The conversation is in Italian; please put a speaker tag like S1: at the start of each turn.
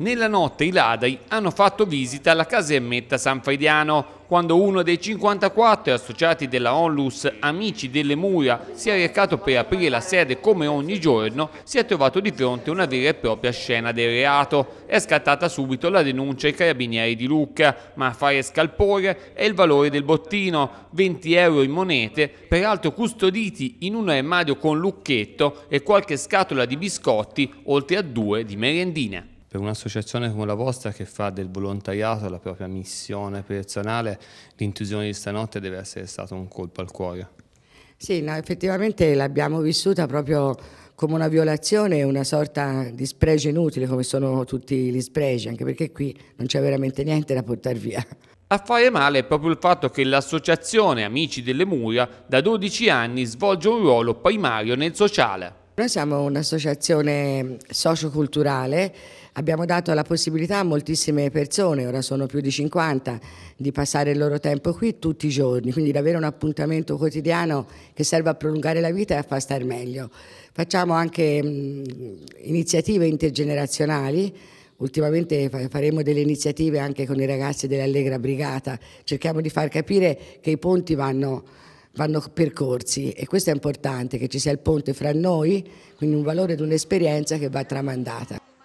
S1: Nella notte i ladri hanno fatto visita alla casermetta San Frediano quando uno dei 54 associati della Onlus Amici delle Mura si è recato per aprire la sede come ogni giorno si è trovato di fronte a una vera e propria scena del reato. È scattata subito la denuncia ai carabinieri di Lucca, ma a fare scalpore è il valore del bottino, 20 euro in monete, peraltro custoditi in un armadio con lucchetto e qualche scatola di biscotti, oltre a due di
S2: merendina
S3: per un'associazione come la vostra che fa del volontariato la propria missione personale, l'intrusione di stanotte deve essere stato un colpo al cuore.
S2: Sì, no, effettivamente l'abbiamo vissuta proprio come una violazione, una sorta di spregio inutile, come sono tutti gli spregi, anche perché qui non c'è veramente niente da portare via.
S1: A fare male è proprio il fatto che l'associazione Amici delle Mura da 12 anni svolge un ruolo primario nel sociale.
S2: Noi siamo un'associazione socioculturale, abbiamo dato la possibilità a moltissime persone, ora sono più di 50, di passare il loro tempo qui tutti i giorni, quindi di avere un appuntamento quotidiano che serve a prolungare la vita e a far star meglio. Facciamo anche mh, mm, iniziative intergenerazionali, ultimamente faremo delle iniziative anche con i ragazzi dell'Allegra Brigata, cerchiamo di far capire che i ponti vanno vanno percorsi e questo è importante, che ci sia il ponte fra noi, quindi un valore di un'esperienza che va tramandata.